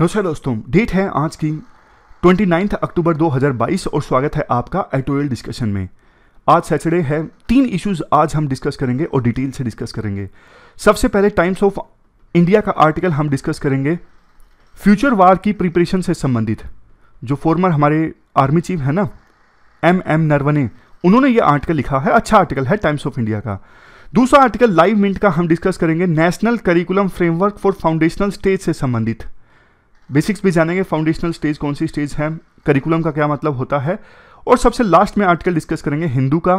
नमस्कार दोस्तों डेट है आज की 29 अक्टूबर 2022 और स्वागत है आपका एटोरियल डिस्कशन में आज सैटरडे है तीन इश्यूज आज हम डिस्कस करेंगे और डिटेल से डिस्कस करेंगे सबसे पहले टाइम्स ऑफ इंडिया का आर्टिकल हम डिस्कस करेंगे फ्यूचर वार की प्रिपरेशन से संबंधित जो फॉर्मर हमारे आर्मी चीफ है ना एम एम नरवने उन्होंने ये आर्टिकल लिखा है अच्छा आर्टिकल है टाइम्स ऑफ इंडिया का दूसरा आर्टिकल लाइव मिंट का हम डिस्कस करेंगे national curriculum framework for foundational stage से संबंधित बेसिक्स भी जानेंगे फाउंडेशनल स्टेज कौन सी स्टेज है करिकुलम का क्या मतलब होता है और सबसे लास्ट में आर्टिकल डिस्कस करेंगे हिंदू का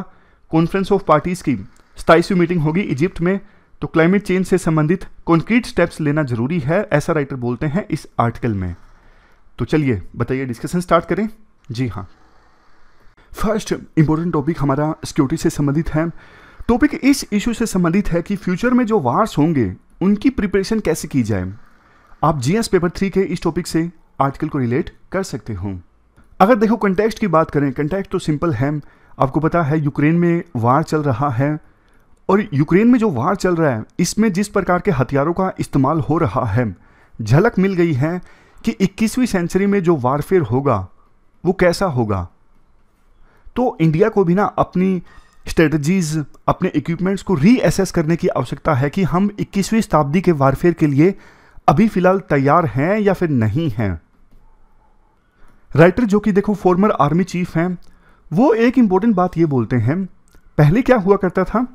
कॉन्फ्रेंस ऑफ पार्टीज़ की स्थाईसी मीटिंग होगी इजिप्ट में तो क्लाइमेट चेंज से संबंधित कॉन्क्रीट स्टेप्स लेना जरूरी है ऐसा राइटर बोलते हैं इस आर्टिकल में तो चलिए बताइए डिस्कशन स्टार्ट करें जी हाँ फर्स्ट इंपॉर्टेंट टॉपिक हमारा सिक्योरिटी से संबंधित है टॉपिक इस इशू से संबंधित है कि फ्यूचर में जो वार्स होंगे उनकी प्रिपरेशन कैसे की जाए आप जीएस पेपर थ्री के इस टॉपिक से आर्टिकल को रिलेट कर सकते हो अगर देखो कंटेक्स्ट की बात करें कंटेक्स्ट तो सिंपल है आपको पता है यूक्रेन में वार चल रहा है और यूक्रेन में जो वार चल रहा है इसमें जिस प्रकार के हथियारों का इस्तेमाल हो रहा है झलक मिल गई है कि 21वीं सेंचुरी में जो वारफेयर होगा वो कैसा होगा तो इंडिया को भी ना अपनी स्ट्रेटजीज अपने इक्विपमेंट्स को रीअसेस करने की आवश्यकता है कि हम 21वीं शताब्दी के वारफेयर के लिए अभी फिलहाल तैयार हैं या फिर नहीं हैं राइटर जो कि देखो फॉर्मर आर्मी चीफ हैं वो एक इंपॉर्टेंट बात ये बोलते हैं पहले क्या हुआ करता था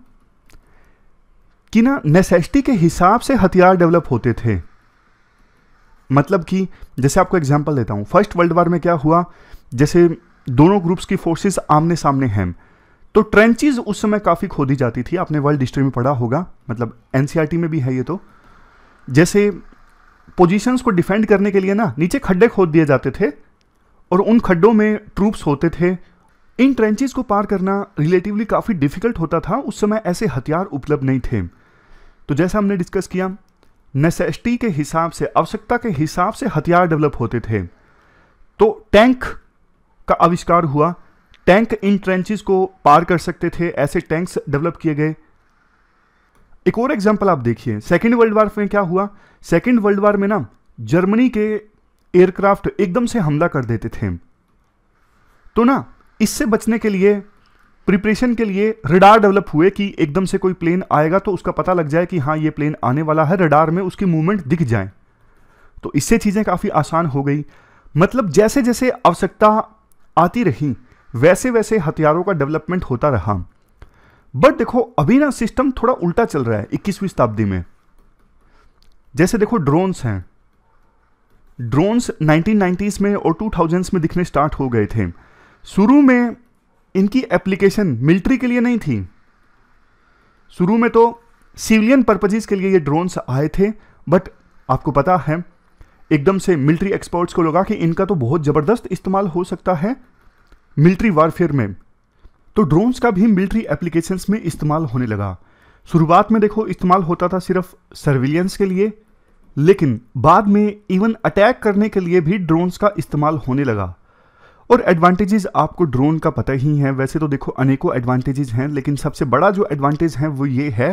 कि ना नेसेसिटी के हिसाब से हथियार डेवलप होते थे मतलब कि जैसे आपको एग्जांपल देता हूं फर्स्ट वर्ल्ड वार में क्या हुआ जैसे दोनों ग्रुप्स की फोर्सेस आमने सामने हैं तो ट्रेंचेज उस समय काफ़ी खोदी जाती थी आपने वर्ल्ड हिस्ट्री में पढ़ा होगा मतलब एनसीआरटी e में भी है ये तो जैसे पोजीशंस को डिफेंड करने के लिए ना नीचे खड्डे खोद दिए जाते थे और उन खड्डों में ट्रूप्स होते थे इन ट्रेंचेस को पार करना रिलेटिवली काफ़ी डिफिकल्ट होता था उस समय ऐसे हथियार उपलब्ध नहीं थे तो जैसा हमने डिस्कस किया नेसेसिटी के हिसाब से आवश्यकता के हिसाब से हथियार डेवलप होते थे तो टैंक का आविष्कार हुआ टैंक इन ट्रेंचेस को पार कर सकते थे ऐसे टैंक्स डेवलप किए गए एक और एग्जाम्पल आप देखिए सेकेंड वर्ल्ड वार में क्या हुआ सेकेंड वर्ल्ड वार में ना जर्मनी के एयरक्राफ्ट एकदम से हमला कर देते थे तो ना इससे बचने के लिए प्रिपरेशन के लिए रडार डेवलप हुए कि एकदम से कोई प्लेन आएगा तो उसका पता लग जाए कि हाँ ये प्लेन आने वाला है रडार में उसकी मूवमेंट दिख जाए तो इससे चीज़ें काफ़ी आसान हो गई मतलब जैसे जैसे आवश्यकता आती रही वैसे वैसे हथियारों का डेवलपमेंट होता रहा बट देखो अभी ना सिस्टम थोड़ा उल्टा चल रहा है इक्कीसवीं शताब्दी में जैसे देखो ड्रोन्स हैं ड्रोन्स 1990s में और 2000s में दिखने स्टार्ट हो गए थे शुरू में इनकी एप्लीकेशन मिलिट्री के लिए नहीं थी शुरू में तो सिविलियन पर्पजेज के लिए ये ड्रोन्स आए थे बट आपको पता है एकदम से मिलिट्री एक्सपर्ट्स को लगा कि इनका तो बहुत ज़बरदस्त इस्तेमाल हो सकता है मिलिट्री वारफेयर में तो ड्रोन्स का भी मिलिट्री एप्लीकेशंस में इस्तेमाल होने लगा शुरुआत में देखो इस्तेमाल होता था सिर्फ सर्विलियंस के लिए लेकिन बाद में इवन अटैक करने के लिए भी ड्रोन्स का इस्तेमाल होने लगा और एडवांटेजेस आपको ड्रोन का पता ही है वैसे तो देखो अनेकों एडवांटेजेस हैं लेकिन सबसे बड़ा जो एडवांटेज है वो ये है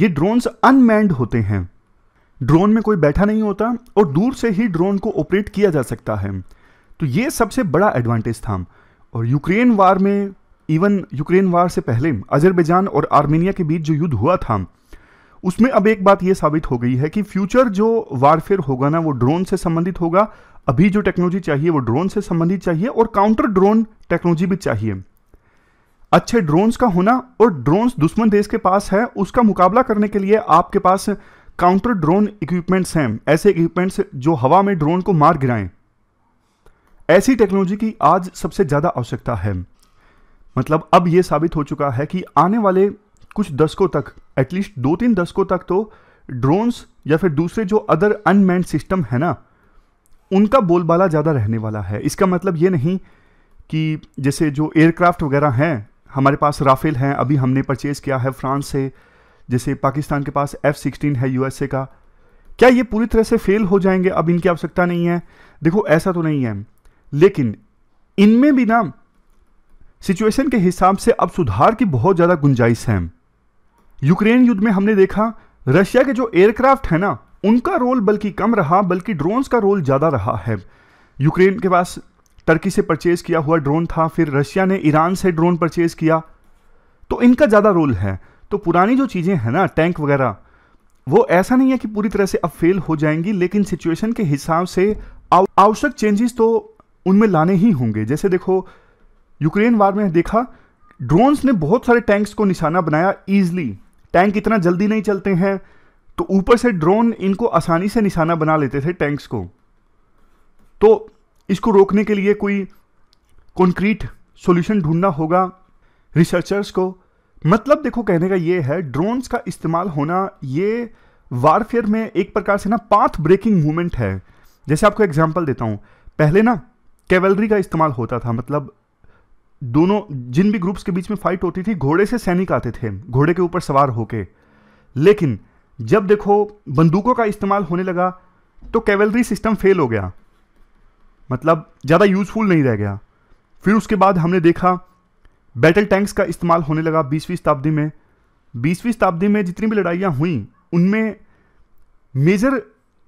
ये ड्रोन्स अनमैंड होते हैं ड्रोन में कोई बैठा नहीं होता और दूर से ही ड्रोन को ऑपरेट किया जा सकता है तो ये सबसे बड़ा एडवांटेज था और यूक्रेन वार में इवन यूक्रेन वार से पहले अजरबैजान और आर्मेनिया के बीच जो युद्ध हुआ था उसमें अब एक बात यह साबित हो गई है कि फ्यूचर जो वारफेयर होगा ना वो ड्रोन से संबंधित होगा अभी जो टेक्नोलॉजी चाहिए वो ड्रोन से संबंधित चाहिए और काउंटर ड्रोन टेक्नोलॉजी भी चाहिए अच्छे ड्रोन्स का होना और ड्रोन्स दुश्मन देश के पास है उसका मुकाबला करने के लिए आपके पास काउंटर ड्रोन इक्विपमेंट्स हैं ऐसे इक्विपमेंट्स जो हवा में ड्रोन को मार गिराएं ऐसी टेक्नोलॉजी की आज सबसे ज़्यादा आवश्यकता है मतलब अब ये साबित हो चुका है कि आने वाले कुछ दशकों तक एटलीस्ट दो तीन दशकों तक तो ड्रोन्स या फिर दूसरे जो अदर अनमैंड सिस्टम है ना उनका बोलबाला ज़्यादा रहने वाला है इसका मतलब ये नहीं कि जैसे जो एयरक्राफ्ट वगैरह हैं हमारे पास राफेल हैं अभी हमने परचेज़ किया है फ्रांस से जैसे पाकिस्तान के पास एफ़ सिक्सटीन है यूएसए का क्या ये पूरी तरह से फेल हो जाएंगे अब इनकी आवश्यकता नहीं है देखो ऐसा तो नहीं है लेकिन इनमें भी ना सिचुएशन के हिसाब से अब सुधार की बहुत ज़्यादा गुंजाइश है यूक्रेन युद्ध में हमने देखा रशिया के जो एयरक्राफ्ट है ना उनका रोल बल्कि कम रहा बल्कि ड्रोन्स का रोल ज़्यादा रहा है यूक्रेन के पास टर्की से परचेज किया हुआ ड्रोन था फिर रशिया ने ईरान से ड्रोन परचेज किया तो इनका ज़्यादा रोल है तो पुरानी जो चीज़ें हैं ना टैंक वगैरह वो ऐसा नहीं है कि पूरी तरह से अब फेल हो जाएंगी लेकिन सिचुएशन के हिसाब से आवश्यक चेंजेस तो उनमें लाने ही होंगे जैसे देखो यूक्रेन वार में देखा ड्रोन्स ने बहुत सारे टैंक्स को निशाना बनाया ईजली टैंक इतना जल्दी नहीं चलते हैं तो ऊपर से ड्रोन इनको आसानी से निशाना बना लेते थे टैंक्स को तो इसको रोकने के लिए कोई कॉन्क्रीट सॉल्यूशन ढूंढना होगा रिसर्चर्स को मतलब देखो कहने का ये है ड्रोन्स का इस्तेमाल होना ये वारफेयर में एक प्रकार से ना पाथ ब्रेकिंग मूवमेंट है जैसे आपको एग्जाम्पल देता हूँ पहले ना कैवलरी का इस्तेमाल होता था मतलब दोनों जिन भी ग्रुप्स के बीच में फाइट होती थी घोड़े से सैनिक आते थे घोड़े के ऊपर सवार होके लेकिन जब देखो बंदूकों का इस्तेमाल होने लगा तो कैवलरी सिस्टम फेल हो गया मतलब ज़्यादा यूज़फुल नहीं रह गया फिर उसके बाद हमने देखा बैटल टैंक्स का इस्तेमाल होने लगा बीसवीं शताब्दी में बीसवीं शताब्दी में जितनी भी लड़ाइयाँ हुई उनमें मेजर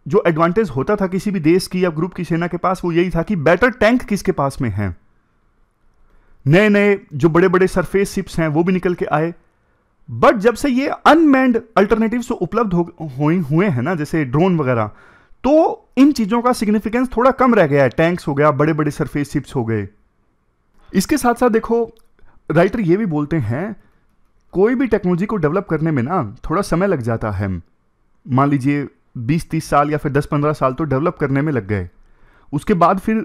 जो एडवांटेज होता था किसी भी देश की या ग्रुप की सेना के पास वो यही था कि बैटल टैंक किसके पास में हैं नए नए जो बड़े बड़े सरफेस शिप्स हैं वो भी निकल के आए बट जब से ये अनमैंड अल्टरनेटिव उपलब्ध हो, हुए हैं ना जैसे ड्रोन वगैरह तो इन चीज़ों का सिग्निफिकेंस थोड़ा कम रह गया है टैंक्स हो गया बड़े बड़े सरफेस शिप्स हो गए इसके साथ साथ देखो राइटर ये भी बोलते हैं कोई भी टेक्नोलॉजी को डेवलप करने में ना थोड़ा समय लग जाता है मान लीजिए 20-30 साल या फिर 10-15 साल तो डेवलप करने में लग गए उसके बाद फिर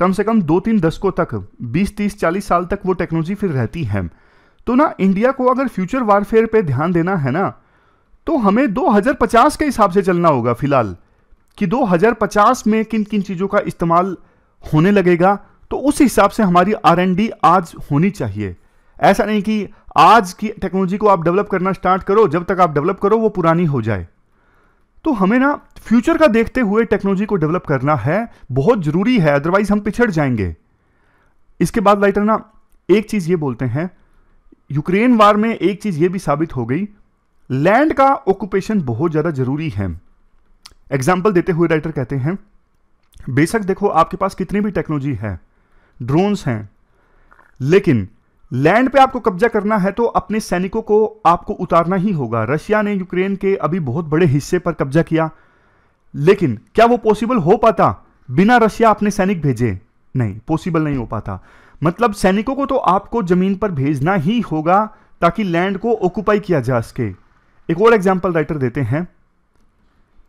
कम से कम दो तीन दशकों तक बीस तीस चालीस साल तक वो टेक्नोलॉजी फिर रहती है तो ना इंडिया को अगर फ्यूचर वारफेयर पे ध्यान देना है ना तो हमें 2050 के हिसाब से चलना होगा फिलहाल कि 2050 में किन किन चीज़ों का इस्तेमाल होने लगेगा तो उस हिसाब से हमारी आर आज होनी चाहिए ऐसा नहीं कि आज की टेक्नोलॉजी को आप डेवलप करना स्टार्ट करो जब तक आप डेवलप करो वो पुरानी हो जाए तो हमें ना फ्यूचर का देखते हुए टेक्नोलॉजी को डेवलप करना है बहुत ज़रूरी है अदरवाइज हम पिछड़ जाएंगे इसके बाद लाइटर ना एक चीज़ ये बोलते हैं यूक्रेन वार में एक चीज़ ये भी साबित हो गई लैंड का ऑक्यूपेशन बहुत ज़्यादा ज़रूरी है एग्जाम्पल देते हुए राइटर कहते हैं बेशक देखो आपके पास कितनी भी टेक्नोलॉजी है ड्रोन्स हैं लेकिन लैंड पे आपको कब्जा करना है तो अपने सैनिकों को आपको उतारना ही होगा रशिया ने यूक्रेन के अभी बहुत बड़े हिस्से पर कब्जा किया लेकिन क्या वो पॉसिबल हो पाता बिना रशिया अपने सैनिक भेजे नहीं पॉसिबल नहीं हो पाता मतलब सैनिकों को तो आपको जमीन पर भेजना ही होगा ताकि लैंड को ऑक्यूपाई किया जा सके एक और एग्जाम्पल राइटर देते हैं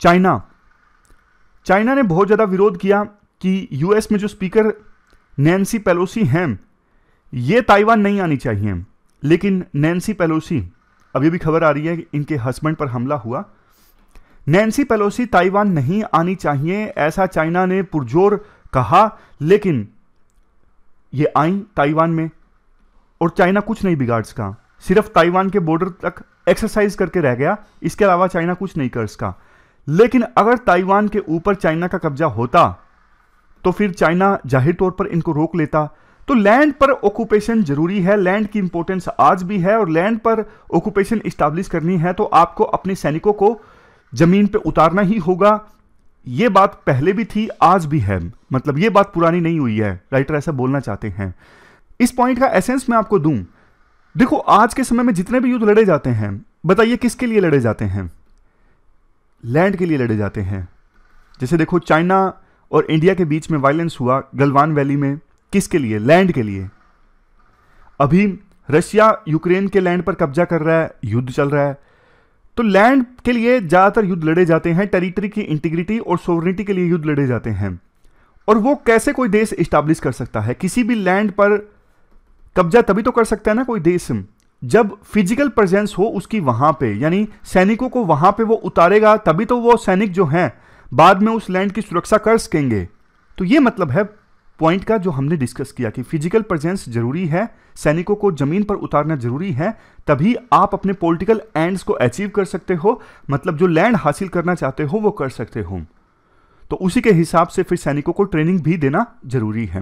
चाइना चाइना ने बहुत ज़्यादा विरोध किया कि यूएस में जो स्पीकर नैन्सी पेलोसी हैं ये ताइवान नहीं आनी चाहिए लेकिन नैन्सी पेलोसी अभी भी खबर आ रही है कि इनके हस्बैंड पर हमला हुआ नैन्सी पेलोसी ताइवान नहीं आनी चाहिए ऐसा चाइना ने पुरजोर कहा लेकिन ये आई ताइवान में और चाइना कुछ नहीं बिगाड़ सका सिर्फ ताइवान के बॉर्डर तक एक्सरसाइज करके रह गया इसके अलावा चाइना कुछ नहीं कर सका लेकिन अगर ताइवान के ऊपर चाइना का कब्जा होता तो फिर चाइना जाहिर तौर पर इनको रोक लेता तो लैंड पर ऑक्यूपेशन जरूरी है लैंड की इंपॉर्टेंस आज भी है और लैंड पर ऑक्यूपेशन इस्टाब्लिश करनी है तो आपको अपने सैनिकों को जमीन पर उतारना ही होगा ये बात पहले भी थी आज भी है मतलब ये बात पुरानी नहीं हुई है राइटर ऐसा बोलना चाहते हैं इस पॉइंट का एसेंस मैं आपको दूं देखो आज के समय में जितने भी युद्ध लड़े जाते हैं बताइए किसके लिए लड़े जाते हैं लैंड के लिए लड़े जाते हैं जैसे देखो चाइना और इंडिया के बीच में वायलेंस हुआ गलवान वैली में किसके लिए लैंड के लिए अभी रशिया यूक्रेन के लैंड पर कब्जा कर रहा है युद्ध चल रहा है तो लैंड के लिए ज़्यादातर युद्ध लड़े जाते हैं टेरिटरी की इंटीग्रिटी और सोवरिटी के लिए युद्ध लड़े जाते हैं और वो कैसे कोई देश इस्टाब्लिश कर सकता है किसी भी लैंड पर कब्जा तभी तो कर सकता है ना कोई देश जब फिजिकल प्रेजेंस हो उसकी वहां पे यानी सैनिकों को वहां पे वो उतारेगा तभी तो वो सैनिक जो हैं बाद में उस लैंड की सुरक्षा कर सकेंगे तो ये मतलब है पॉइंट का जो हमने डिस्कस किया कि फिजिकल प्रेजेंस जरूरी है सैनिकों को जमीन पर उतारना जरूरी है तभी आप अपने पॉलिटिकल एंड्स को अचीव कर सकते हो मतलब जो लैंड हासिल करना चाहते हो वो कर सकते हो तो उसी के हिसाब से फिर सैनिकों को ट्रेनिंग भी देना जरूरी है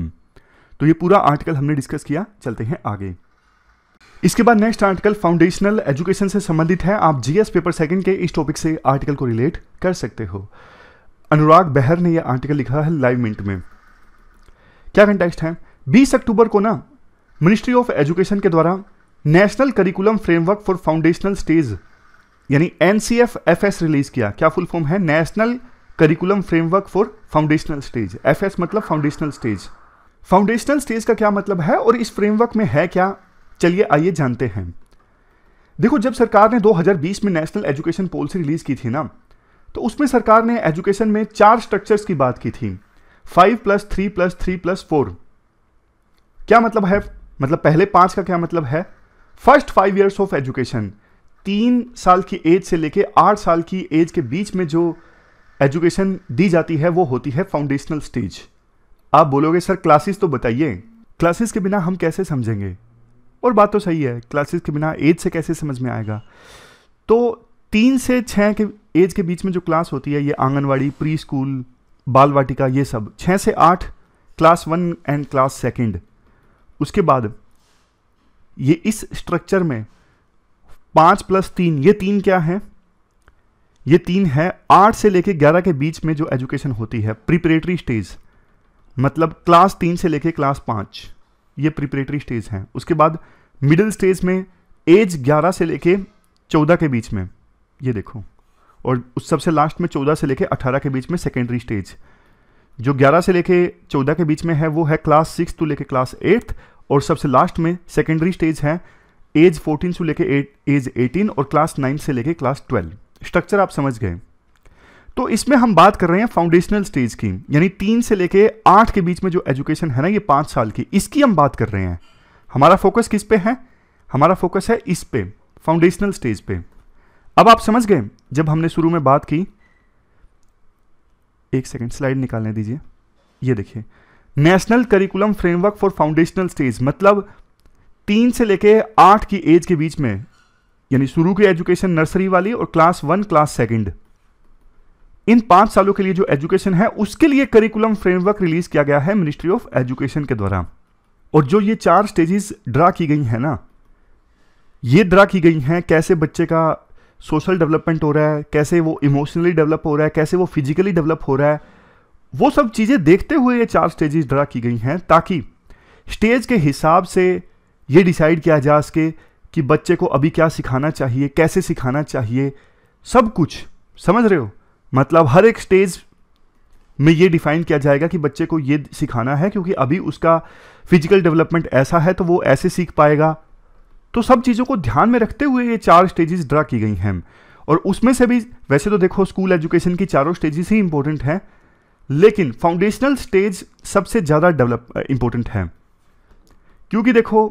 तो ये पूरा आर्टिकल हमने डिस्कस किया चलते हैं आगे इसके बाद नेक्स्ट आर्टिकल फाउंडेशनल एजुकेशन से संबंधित है आप जीएस पेपर सेकंड के इस टॉपिक से आर्टिकल को रिलेट कर सकते हो अनुराग बहर ने यह आर्टिकल लिखा है लाइव मिनट में क्या कंटेक्स्ट है बीस अक्टूबर को ना मिनिस्ट्री ऑफ एजुकेशन के द्वारा national curriculum framework for foundational stage यानी एन रिलीज किया क्या फुल फॉर्म है national curriculum framework for foundational stage F मतलब फाउंडेशनल स्टेज फाउंडेशनल स्टेज का क्या मतलब है और इस फ्रेमवर्क में है क्या चलिए आइए जानते हैं देखो जब सरकार ने 2020 में नेशनल एजुकेशन पॉलिसी रिलीज की थी ना तो उसमें सरकार ने एजुकेशन में चार स्ट्रक्चर्स की बात की थी five plus three plus three plus four क्या मतलब है मतलब पहले पांच का क्या मतलब है first five years of education तीन साल की एज से लेके आठ साल की एज के बीच में जो एजुकेशन दी जाती है वो होती है फाउंडेशनल स्टेज आप बोलोगे सर क्लासेस तो बताइए क्लासेस के बिना हम कैसे समझेंगे और बात तो सही है क्लासेस के बिना एज से कैसे समझ में आएगा तो तीन से छः के एज के बीच में जो क्लास होती है ये आंगनवाड़ी प्री स्कूल बाल वाटिका ये सब छः से आठ class one and class second उसके बाद ये इस स्ट्रक्चर में पाँच प्लस तीन ये तीन क्या है ये तीन है आठ से लेके ग्यारह के बीच में जो एजुकेशन होती है प्रिपरेटरी स्टेज मतलब क्लास तीन से लेके क्लास पाँच ये प्रिपरेटरी स्टेज हैं उसके बाद मिडिल स्टेज में एज ग्यारह से लेके चौदह के बीच में ये देखो और उस सबसे लास्ट में चौदह से लेकर अठारह के बीच में सेकेंडरी स्टेज जो ग्यारह से लेके चौदह के बीच में है वो है क्लास सिक्स टू लेकर क्लास एट्थ और सबसे लास्ट में सेकेंडरी स्टेज है एज फोर्टीन से लेकर एज एटीन और क्लास नाइन से लेकर क्लास ट्वेल्व स्ट्रक्चर आप समझ गए तो इसमें हम बात कर रहे हैं फाउंडेशनल स्टेज की यानी तीन से लेकर आठ के बीच में जो एजुकेशन है ना ये पांच साल की इसकी हम बात कर रहे हैं हमारा फोकस किस पे है हमारा फोकस है इस पे फाउंडेशनल स्टेज पे अब आप समझ गए जब हमने शुरू में बात की एक सेकेंड स्लाइड निकालने दीजिए ये देखिए national curriculum framework for foundational stage मतलब तीन से लेके आठ की एज के बीच में यानी शुरू की एजुकेशन नर्सरी वाली और क्लास वन क्लास सेकंड इन पांच सालों के लिए जो एजुकेशन है उसके लिए करिकुलम फ्रेमवर्क रिलीज किया गया है मिनिस्ट्री ऑफ एजुकेशन के द्वारा और जो ये चार स्टेजेस ड्रा की गई है ना ये ड्रा की गई हैं कैसे बच्चे का सोशल डेवलपमेंट हो रहा है कैसे वो इमोशनली डेवलप हो रहा है कैसे वो फिजिकली डेवलप हो रहा है वो सब चीज़ें देखते हुए ये चार स्टेजेस ड्रा की गई हैं ताकि स्टेज के हिसाब से ये डिसाइड किया जा सके कि बच्चे को अभी क्या सिखाना चाहिए कैसे सिखाना चाहिए सब कुछ समझ रहे हो मतलब हर एक स्टेज में ये डिफाइन किया जाएगा कि बच्चे को ये सिखाना है क्योंकि अभी उसका फिजिकल डेवलपमेंट ऐसा है तो वो ऐसे सीख पाएगा तो सब चीज़ों को ध्यान में रखते हुए ये चार स्टेजेस ड्रा की गई हैं और उसमें से भी वैसे तो देखो स्कूल एजुकेशन की चारों स्टेजेस ही इंपॉर्टेंट हैं लेकिन फाउंडेशनल स्टेज सबसे ज़्यादा डेवलप इम्पोर्टेंट है क्योंकि देखो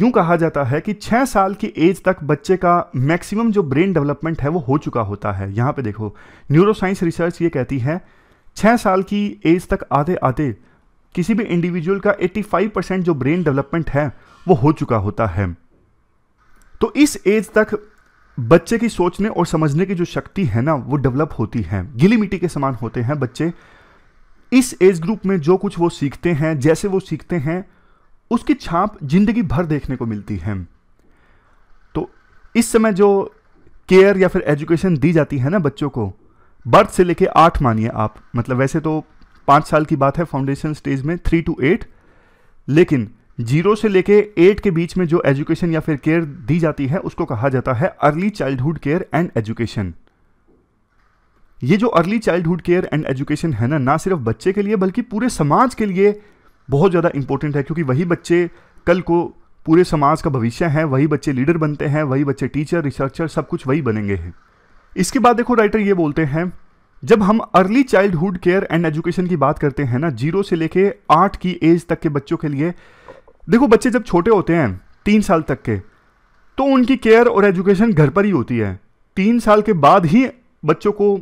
यूं कहा जाता है कि छः साल की एज तक बच्चे का मैक्सिमम जो ब्रेन डेवलपमेंट है वो हो चुका होता है यहाँ पे देखो न्यूरोसाइंस रिसर्च ये कहती है छः साल की एज तक आते आते किसी भी इंडिविजुअल का 85 परसेंट जो ब्रेन डेवलपमेंट है वो हो चुका होता है तो इस एज तक बच्चे की सोचने और समझने की जो शक्ति है ना वो डेवलप होती है गिली मिट्टी के समान होते हैं बच्चे इस एज ग्रुप में जो कुछ वो सीखते हैं जैसे वो सीखते हैं उसकी छाप जिंदगी भर देखने को मिलती है तो इस समय जो केयर या फिर एजुकेशन दी जाती है ना बच्चों को बर्थ से लेके आठ मानिए आप मतलब वैसे तो पांच साल की बात है फाउंडेशन स्टेज में थ्री टू एट लेकिन जीरो से लेके एट के बीच में जो एजुकेशन या फिर केयर दी जाती है उसको कहा जाता है early childhood care and education ये जो early childhood care and education है ना ना सिर्फ बच्चे के लिए बल्कि पूरे समाज के लिए बहुत ज़्यादा इंपॉर्टेंट है क्योंकि वही बच्चे कल को पूरे समाज का भविष्य है वही बच्चे लीडर बनते हैं वही बच्चे टीचर रिसर्चर सब कुछ वही बनेंगे हैं इसके बाद देखो राइटर ये बोलते हैं जब हम early childhood care and education की बात करते हैं ना जीरो से लेके आठ की एज तक के बच्चों के लिए देखो बच्चे जब छोटे होते हैं तीन साल तक के तो उनकी केयर और एजुकेशन घर पर ही होती है तीन साल के बाद ही बच्चों को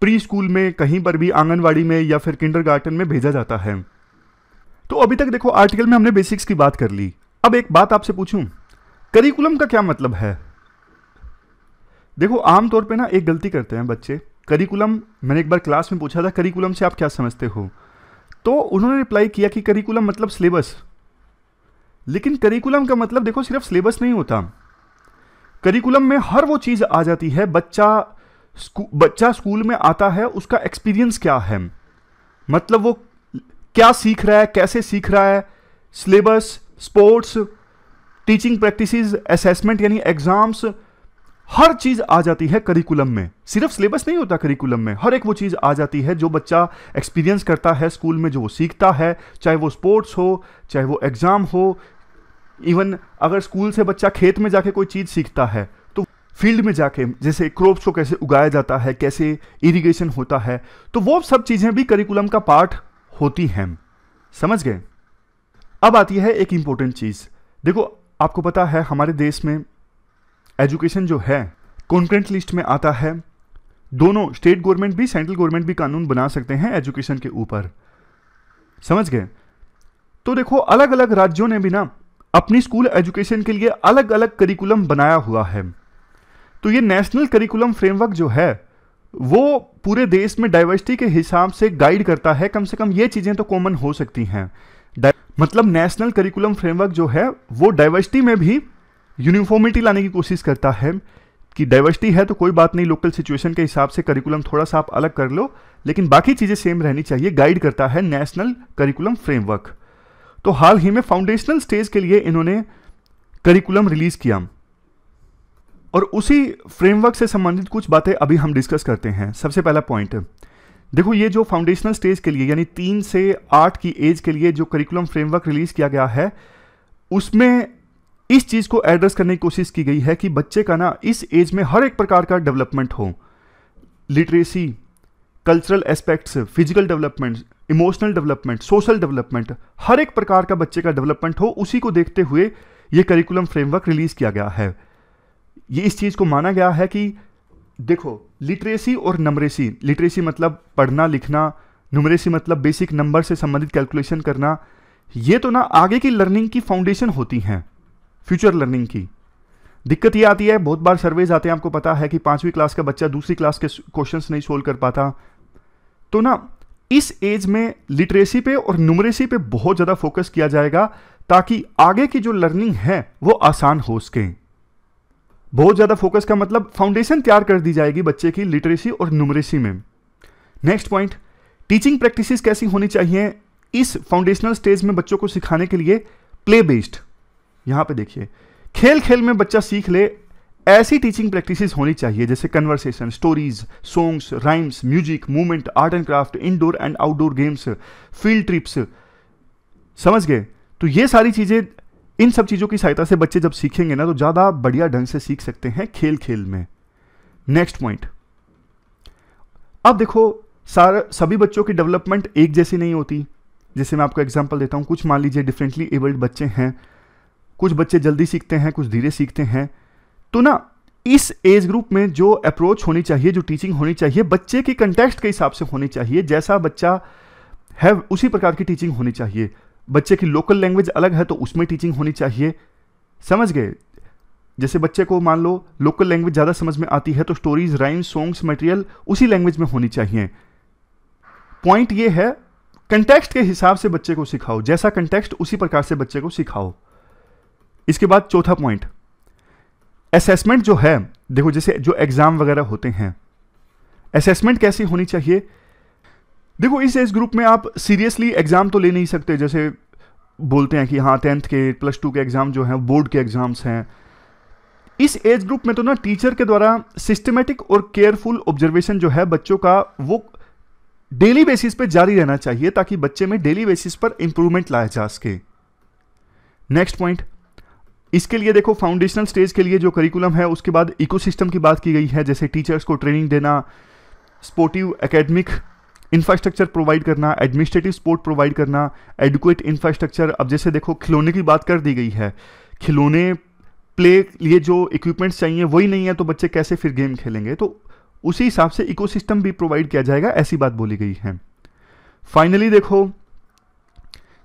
प्री स्कूल में कहीं पर भी आंगनवाड़ी में या फिर किंडर में भेजा जाता है तो अभी तक देखो आर्टिकल में हमने बेसिक्स की बात कर ली अब एक बात आपसे पूछूं करिकुलम का क्या मतलब है देखो आमतौर पे ना एक गलती करते हैं बच्चे करिकुलम मैंने एक बार क्लास में पूछा था करिकुलम से आप क्या समझते हो तो उन्होंने रिप्लाई किया कि करिकुलम मतलब सिलेबस लेकिन करिकुलम का मतलब देखो सिर्फ सिलेबस नहीं होता करिकुलम में हर वो चीज़ आ जाती है बच्चा स्कू, बच्चा स्कूल में आता है उसका एक्सपीरियंस क्या है मतलब वो क्या सीख रहा है कैसे सीख रहा है syllabus sports teaching practices assessment यानी एग्ज़ाम्स हर चीज आ जाती है करिकुलम में सिर्फ सिलेबस नहीं होता करिकुलम में हर एक वो चीज़ आ जाती है जो बच्चा एक्सपीरियंस करता है स्कूल में जो वो सीखता है चाहे वो स्पोर्ट्स हो चाहे वो एग्ज़ाम हो इवन अगर स्कूल से बच्चा खेत में जाके कोई चीज़ सीखता है तो फील्ड में जाके जैसे क्रॉप्स को कैसे उगाया जाता है कैसे इरिगेशन होता है तो वो सब चीज़ें भी करिकुलम का पार्ट होती हैं समझ गए अब आती है एक इंपॉर्टेंट चीज़ देखो आपको पता है हमारे देश में एजुकेशन जो है कॉन्ट्रेंट लिस्ट में आता है दोनों स्टेट गवर्नमेंट भी सेंट्रल गवर्नमेंट भी कानून बना सकते हैं एजुकेशन के ऊपर समझ गए तो देखो अलग अलग राज्यों ने भी ना अपनी स्कूल एजुकेशन के लिए अलग अलग करिकुलम बनाया हुआ है तो ये नेशनल करिकुलम फ्रेमवर्क जो है वो पूरे देश में डाइवर्सिटी के हिसाब से गाइड करता है कम से कम ये चीज़ें तो कॉमन हो सकती हैं मतलब नेशनल करिकुलम फ्रेमवर्क जो है वो डाइवर्सिटी में भी यूनिफॉर्मिटी लाने की कोशिश करता है कि डाइवर्सिटी है तो कोई बात नहीं लोकल सिचुएशन के हिसाब से करिकुलम थोड़ा सा आप अलग कर लो लेकिन बाकी चीज़ें सेम रहनी चाहिए गाइड करता है नेशनल करिकुलम फ्रेमवर्क तो हाल ही में फाउंडेशनल स्टेज के लिए इन्होंने करिकुलम रिलीज़ किया और उसी फ्रेमवर्क से संबंधित कुछ बातें अभी हम डिस्कस करते हैं सबसे पहला पॉइंट देखो ये जो फाउंडेशनल स्टेज के लिए यानी तीन से आठ की एज के लिए जो करिकुलम फ्रेमवर्क रिलीज़ किया गया है उसमें इस चीज़ को एड्रेस करने की कोशिश की गई है कि बच्चे का ना इस एज में हर एक प्रकार का डेवलपमेंट हो literacy cultural aspects physical development emotional development social development हर एक प्रकार का बच्चे का डेवलपमेंट हो उसी को देखते हुए ये करिकुलम फ्रेमवर्क रिलीज़ किया गया है ये इस चीज़ को माना गया है कि देखो लिटरेसी और नमरेसी लिटरेसी मतलब पढ़ना लिखना नमरेसी मतलब बेसिक नंबर से संबंधित कैलकुलेशन करना ये तो ना आगे की लर्निंग की फाउंडेशन होती हैं फ्यूचर लर्निंग की दिक्कत ये आती है बहुत बार सर्वेज आते हैं आपको पता है कि पांचवी क्लास का बच्चा दूसरी क्लास के क्वेश्चन नहीं सोल्व कर पाता तो ना इस एज में लिटरेसी पे और न्यूमरेसी पे बहुत ज़्यादा फोकस किया जाएगा ताकि आगे की जो लर्निंग है वो आसान हो सके बहुत ज़्यादा फोकस का मतलब फाउंडेशन तैयार कर दी जाएगी बच्चे की लिटरेसी और न्यूमरेसी में नेक्स्ट पॉइंट टीचिंग प्रैक्टिसेस कैसी होनी चाहिए इस फाउंडेशनल स्टेज में बच्चों को सिखाने के लिए प्ले बेस्ड यहाँ पे देखिए खेल खेल में बच्चा सीख ले ऐसी टीचिंग प्रैक्टिसेस होनी चाहिए जैसे conversation stories songs rhymes music movement art and craft indoor and outdoor games field trips समझ गए तो ये सारी चीज़ें इन सब चीज़ों की सहायता से बच्चे जब सीखेंगे ना तो ज़्यादा बढ़िया ढंग से सीख सकते हैं खेल खेल में नेक्स्ट पॉइंट अब देखो सारा सभी बच्चों की डेवलपमेंट एक जैसी नहीं होती जैसे मैं आपको एग्जांपल देता हूं कुछ मान लीजिए डिफरेंटली एबल्ड बच्चे हैं कुछ बच्चे जल्दी सीखते हैं कुछ धीरे सीखते हैं तो ना इस एज ग्रुप में जो अप्रोच होनी चाहिए जो टीचिंग होनी चाहिए बच्चे के कंटेक्स्ट के हिसाब से होनी चाहिए जैसा बच्चा है उसी प्रकार की टीचिंग होनी चाहिए बच्चे की लोकल लैंग्वेज अलग है तो उसमें टीचिंग होनी चाहिए समझ गए जैसे बच्चे को मान लो लोकल लैंग्वेज ज़्यादा समझ में आती है तो स्टोरीज राइम सॉन्ग्स मटेरियल उसी लैंग्वेज में होनी चाहिए पॉइंट ये है कंटेक्स्ट के हिसाब से बच्चे को सिखाओ जैसा कंटेक्स्ट उसी प्रकार से बच्चे को सिखाओ इसके बाद चौथा पॉइंट असेसमेंट जो है देखो जैसे जो एग्ज़ाम वगैरह होते हैं असेसमेंट कैसी होनी चाहिए देखो इस एज ग्रुप में आप सीरियसली एग्ज़ाम तो ले नहीं सकते जैसे बोलते हैं कि हाँ टेंथ के प्लस टू के एग्ज़ाम जो हैं बोर्ड के एग्ज़ाम्स हैं इस एज ग्रुप में तो ना टीचर के द्वारा सिस्टमेटिक और केयरफुल ऑब्जर्वेशन जो है बच्चों का वो डेली बेसिस पे जारी रहना चाहिए ताकि बच्चे में डेली बेसिस पर इंप्रूवमेंट लाया जा सके नेक्स्ट पॉइंट इसके लिए देखो फाउंडेशनल स्टेज के लिए जो करिकुलम है उसके बाद इकोसिस्टम की बात की गई है जैसे टीचर्स को ट्रेनिंग देना स्पोर्टिव एकेडमिक इंफ्रास्ट्रक्चर प्रोवाइड करना एडमिनिस्ट्रेटिव सपोर्ट प्रोवाइड करना एडुकेट इंफ्रास्ट्रक्चर अब जैसे देखो खिलौने की बात कर दी गई है खिलौने प्ले लिए जो इक्विपमेंट्स चाहिए वही नहीं है तो बच्चे कैसे फिर गेम खेलेंगे तो उसी हिसाब से इकोसिस्टम भी प्रोवाइड किया जाएगा ऐसी बात बोली गई है फाइनली देखो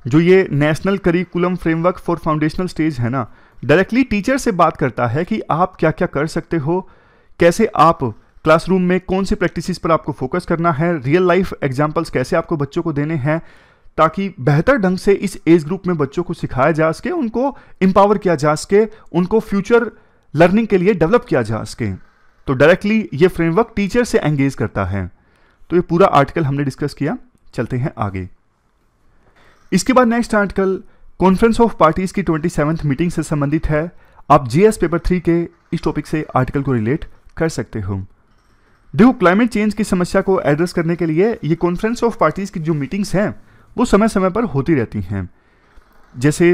जो ये national curriculum framework for foundational stage है ना डायरेक्टली टीचर से बात करता है कि आप क्या क्या कर सकते हो कैसे आप क्लासरूम में कौन सी प्रैक्टिस पर आपको फोकस करना है रियल लाइफ एग्जाम्पल्स कैसे आपको बच्चों को देने हैं ताकि बेहतर ढंग से इस एज ग्रुप में बच्चों को सिखाया जा सके उनको एम्पावर किया जा सके उनको फ्यूचर लर्निंग के लिए डेवलप किया जा सके तो डायरेक्टली ये फ्रेमवर्क टीचर से एंगेज करता है तो ये पूरा आर्टिकल हमने डिस्कस किया चलते हैं आगे इसके बाद next article conference of parties की ट्वेंटी मीटिंग से संबंधित है आप जीएस पेपर थ्री के इस टॉपिक से आर्टिकल को रिलेट कर सकते हो देखो क्लाइमेट चेंज की समस्या को एड्रेस करने के लिए ये कॉन्फ्रेंस ऑफ पार्टीज की जो मीटिंग्स हैं वो समय समय पर होती रहती हैं जैसे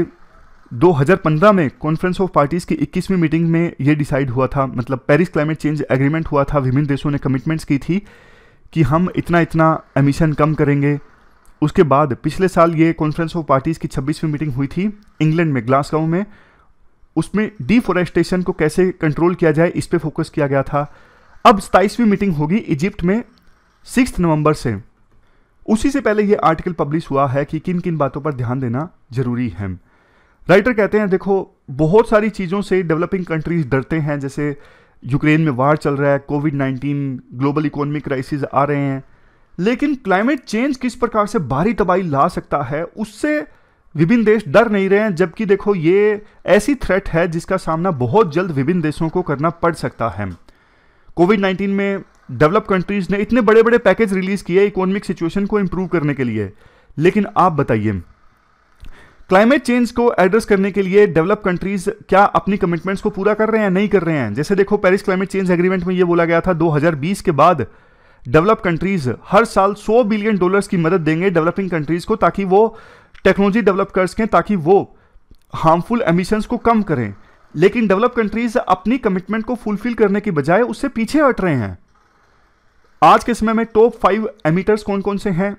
2015 में कॉन्फ्रेंस ऑफ पार्टीज की 21वीं मीटिंग में ये डिसाइड हुआ था मतलब पेरिस क्लाइमेट चेंज एग्रीमेंट हुआ था विभिन्न देशों ने कमिटमेंट्स की थी कि हम इतना इतना एमिशन कम करेंगे उसके बाद पिछले साल ये कॉन्फ्रेंस ऑफ पार्टीज़ की छब्बीसवीं मीटिंग हुई थी इंग्लैंड में ग्लासगांव में उसमें डिफॉरेस्टेशन को कैसे कंट्रोल किया जाए इस पर फोकस किया गया था अब सताईसवीं मीटिंग होगी इजिप्ट में सिक्स नवंबर से उसी से पहले ये आर्टिकल पब्लिश हुआ है कि किन किन बातों पर ध्यान देना जरूरी है राइटर कहते हैं देखो बहुत सारी चीज़ों से डेवलपिंग कंट्रीज डरते हैं जैसे यूक्रेन में वार चल रहा है covid nineteen global economic crisis आ रहे हैं लेकिन क्लाइमेट चेंज किस प्रकार से भारी तबाही ला सकता है उससे विभिन्न देश डर नहीं रहे हैं जबकि देखो ये ऐसी थ्रेट है जिसका सामना बहुत जल्द विभिन्न देशों को करना पड़ सकता है कोविड नाइन्टीन में डेवलप कंट्रीज ने इतने बड़े बड़े पैकेज रिलीज किए इकोनॉमिक सिचुएशन को इम्प्रूव करने के लिए लेकिन आप बताइए क्लाइमेट चेंज को एड्रेस करने के लिए डेवलप कंट्रीज क्या अपनी कमिटमेंट्स को पूरा कर रहे हैं नहीं कर रहे हैं जैसे देखो पेरिस क्लाइमेट चेंज एग्रीमेंट में ये बोला गया था 2020 के बाद डेवलप कंट्रीज हर साल 100 बिलियन डॉलर्स की मदद देंगे डेवलपिंग कंट्रीज को ताकि वो टेक्नोलॉजी डेवलप कर सकें ताकि वो हार्मफुल एमिशंस को कम करें लेकिन डेवलप कंट्रीज अपनी कमिटमेंट को फुलफिल करने के बजाय उससे पीछे हट रहे हैं आज के समय में टॉप फाइव एमिटर्स कौन कौन से हैं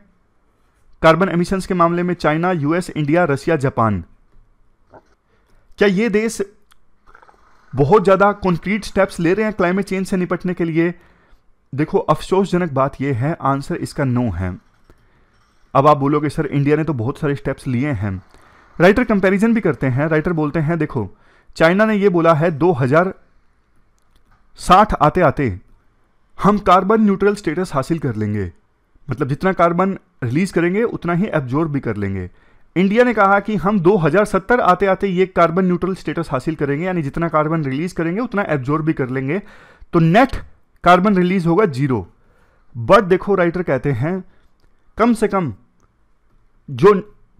कार्बन एमिशंस के मामले में China US India Russia Japan क्या ये देश बहुत ज़्यादा कॉन्क्रीट स्टेप्स ले रहे हैं क्लाइमेट चेंज से निपटने के लिए देखो अफसोसजनक बात यह है आंसर इसका नो है अब आप बोलोगे सर इंडिया ने तो बहुत सारे स्टेप्स लिए हैं राइटर कंपैरिजन भी करते हैं राइटर बोलते हैं देखो चाइना ने यह बोला है 2060 आते आते हम कार्बन न्यूट्रल स्टेटस हासिल कर लेंगे मतलब जितना कार्बन रिलीज करेंगे उतना ही एब्जॉर्ब भी कर लेंगे इंडिया ने कहा कि हम 2070 आते आते ये कार्बन न्यूट्रल स्टेटस हासिल करेंगे यानी जितना कार्बन रिलीज करेंगे उतना एब्जॉर्ब भी कर लेंगे तो नेट कार्बन रिलीज होगा जीरो बट देखो राइटर कहते हैं कम से कम जो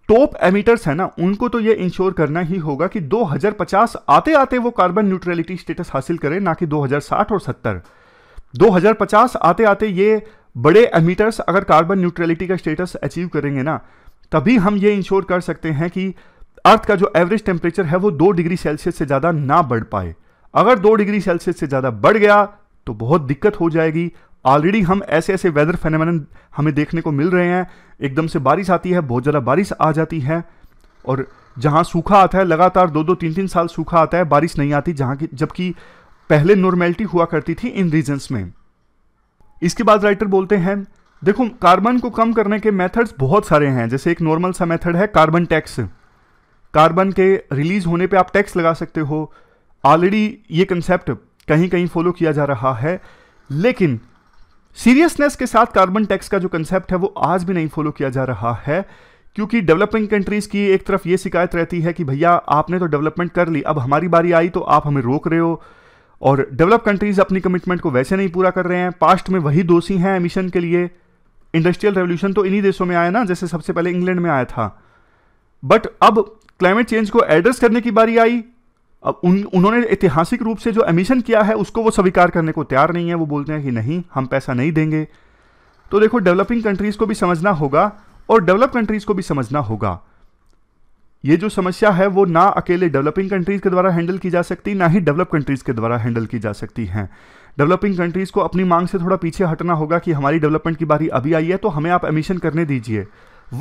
टॉप एमिटर्स है ना उनको तो ये इंश्योर करना ही होगा कि 2050 आते आते वो कार्बन न्यूट्रलिटी स्टेटस हासिल करें ना कि 2060 और 70 2050 आते आते ये बड़े एमिटर्स अगर कार्बन न्यूट्रलिटी का स्टेटस अचीव करेंगे ना तभी हम ये इंश्योर कर सकते हैं कि अर्थ का जो एवरेज टेम्परेचर है वो दो डिग्री सेल्सियस से ज़्यादा ना बढ़ पाए अगर दो डिग्री सेल्सियस से ज़्यादा बढ़ गया तो बहुत दिक्कत हो जाएगी ऑलरेडी हम ऐसे ऐसे वेदर फेनमेन हमें देखने को मिल रहे हैं एकदम से बारिश आती है बहुत ज़्यादा बारिश आ जाती है और जहाँ सूखा आता है लगातार दो दो तीन तीन साल सूखा आता है बारिश नहीं आती जहाँ की जबकि पहले नॉर्मेलिटी हुआ करती थी इन रीजन्स में इसके बाद राइटर बोलते हैं देखो कार्बन को कम करने के मेथड्स बहुत सारे हैं जैसे एक नॉर्मल सा मेथड है कार्बन टैक्स कार्बन के रिलीज होने पे आप टैक्स लगा सकते हो ऑलरेडी ये कंसेप्ट कहीं कहीं फॉलो किया जा रहा है लेकिन सीरियसनेस के साथ कार्बन टैक्स का जो कंसेप्ट है वो आज भी नहीं फॉलो किया जा रहा है क्योंकि डेवलपिंग कंट्रीज की एक तरफ ये शिकायत रहती है कि भैया आपने तो डेवलपमेंट कर ली अब हमारी बारी आई तो आप हमें रोक रहे हो और डेवलप कंट्रीज अपनी कमिटमेंट को वैसे नहीं पूरा कर रहे हैं पास्ट में वही दोषी हैं एमिशन के लिए इंडस्ट्रियल रेवोल्यूशन तो इन्हीं देशों में आया ना जैसे सबसे पहले इंग्लैंड में आया था बट अब क्लाइमेट चेंज को एड्रेस करने की बारी आई उन उन्होंने ऐतिहासिक रूप से जो एमिशन किया है उसको वो स्वीकार करने को तैयार नहीं है वो बोलते हैं कि नहीं हम पैसा नहीं देंगे तो देखो डेवलपिंग कंट्रीज़ को भी समझना होगा और डेवलप कंट्रीज़ को भी समझना होगा ये जो समस्या है वो ना अकेले डेवलपिंग कंट्रीज़ के द्वारा हैंडल की जा सकती ना ही डेवलप कंट्रीज़ के द्वारा हैंडल की जा सकती हैं डेवलपिंग कंट्रीज़ को अपनी मांग से थोड़ा पीछे हटना होगा कि हमारी डेवलपमेंट की बारी अभी आई है तो हमें आप एमिशन करने दीजिए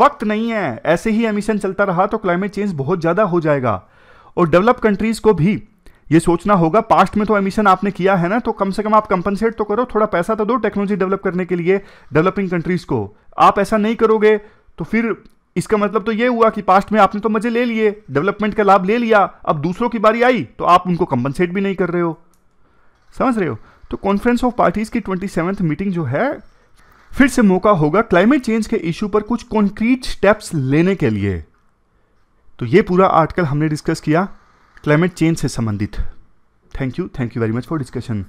वक्त नहीं है ऐसे ही एमिशन चलता रहा तो क्लाइमेट चेंज बहुत ज़्यादा हो जाएगा और डेवलप कंट्रीज़ को भी ये सोचना होगा पास्ट में तो एमिशन आपने किया है ना तो कम से कम आप कंपनसेट तो करो थोड़ा पैसा तो दो टेक्नोलॉजी डेवलप करने के लिए डेवलपिंग कंट्रीज़ को आप ऐसा नहीं करोगे तो फिर इसका मतलब तो ये हुआ कि पास्ट में आपने तो मजे ले लिए डेवलपमेंट का लाभ ले लिया अब दूसरों की बारी आई तो आप उनको कंपनसेट भी नहीं कर रहे हो समझ रहे हो तो कॉन्फ्रेंस ऑफ पार्टीज़ की ट्वेंटी मीटिंग जो है फिर से मौका होगा क्लाइमेट चेंज के इश्यू पर कुछ कॉन्क्रीट स्टेप्स लेने के लिए तो ये पूरा आर्टिकल हमने डिस्कस किया क्लाइमेट चेंज से संबंधित thank you thank you very much for discussion